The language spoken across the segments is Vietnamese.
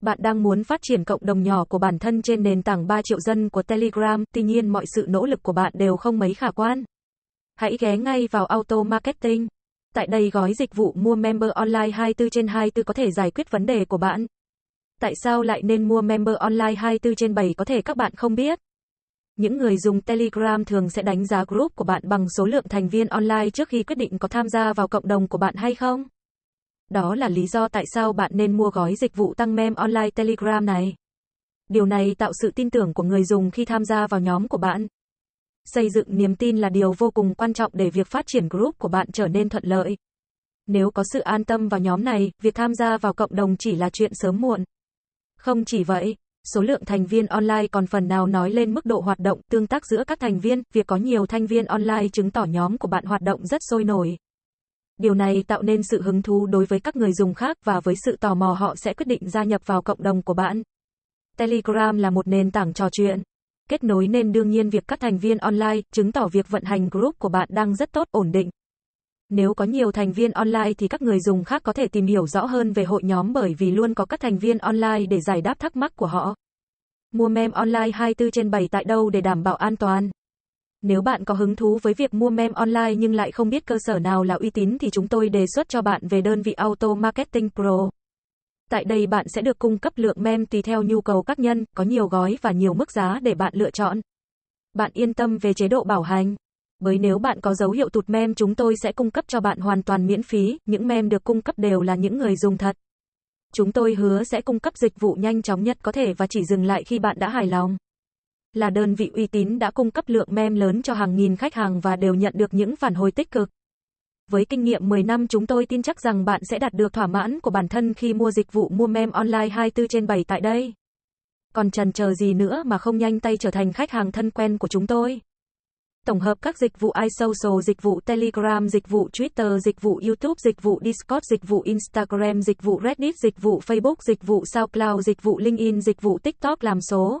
Bạn đang muốn phát triển cộng đồng nhỏ của bản thân trên nền tảng 3 triệu dân của Telegram, tuy nhiên mọi sự nỗ lực của bạn đều không mấy khả quan. Hãy ghé ngay vào Auto Marketing. Tại đây gói dịch vụ mua member online 24 trên 24 có thể giải quyết vấn đề của bạn. Tại sao lại nên mua member online 24 trên 7 có thể các bạn không biết. Những người dùng Telegram thường sẽ đánh giá group của bạn bằng số lượng thành viên online trước khi quyết định có tham gia vào cộng đồng của bạn hay không. Đó là lý do tại sao bạn nên mua gói dịch vụ tăng mem online Telegram này. Điều này tạo sự tin tưởng của người dùng khi tham gia vào nhóm của bạn. Xây dựng niềm tin là điều vô cùng quan trọng để việc phát triển group của bạn trở nên thuận lợi. Nếu có sự an tâm vào nhóm này, việc tham gia vào cộng đồng chỉ là chuyện sớm muộn. Không chỉ vậy, số lượng thành viên online còn phần nào nói lên mức độ hoạt động tương tác giữa các thành viên, việc có nhiều thành viên online chứng tỏ nhóm của bạn hoạt động rất sôi nổi. Điều này tạo nên sự hứng thú đối với các người dùng khác và với sự tò mò họ sẽ quyết định gia nhập vào cộng đồng của bạn. Telegram là một nền tảng trò chuyện. Kết nối nên đương nhiên việc các thành viên online chứng tỏ việc vận hành group của bạn đang rất tốt ổn định. Nếu có nhiều thành viên online thì các người dùng khác có thể tìm hiểu rõ hơn về hội nhóm bởi vì luôn có các thành viên online để giải đáp thắc mắc của họ. Mua mem online 24 trên 7 tại đâu để đảm bảo an toàn? Nếu bạn có hứng thú với việc mua mem online nhưng lại không biết cơ sở nào là uy tín thì chúng tôi đề xuất cho bạn về đơn vị Auto Marketing Pro. Tại đây bạn sẽ được cung cấp lượng mem tùy theo nhu cầu các nhân, có nhiều gói và nhiều mức giá để bạn lựa chọn. Bạn yên tâm về chế độ bảo hành. Bởi nếu bạn có dấu hiệu tụt mem chúng tôi sẽ cung cấp cho bạn hoàn toàn miễn phí, những mem được cung cấp đều là những người dùng thật. Chúng tôi hứa sẽ cung cấp dịch vụ nhanh chóng nhất có thể và chỉ dừng lại khi bạn đã hài lòng là đơn vị uy tín đã cung cấp lượng mem lớn cho hàng nghìn khách hàng và đều nhận được những phản hồi tích cực. Với kinh nghiệm 10 năm chúng tôi tin chắc rằng bạn sẽ đạt được thỏa mãn của bản thân khi mua dịch vụ mua mem online 24 trên 7 tại đây. Còn trần chờ gì nữa mà không nhanh tay trở thành khách hàng thân quen của chúng tôi. Tổng hợp các dịch vụ iSocial, dịch vụ Telegram, dịch vụ Twitter, dịch vụ YouTube, dịch vụ Discord, dịch vụ Instagram, dịch vụ Reddit, dịch vụ Facebook, dịch vụ SoundCloud, dịch vụ LinkedIn, dịch vụ TikTok làm số.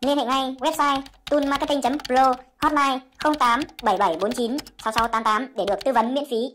liên hệ ngay website tunmarketing pro hotline 08 7749 6688 để được tư vấn miễn phí.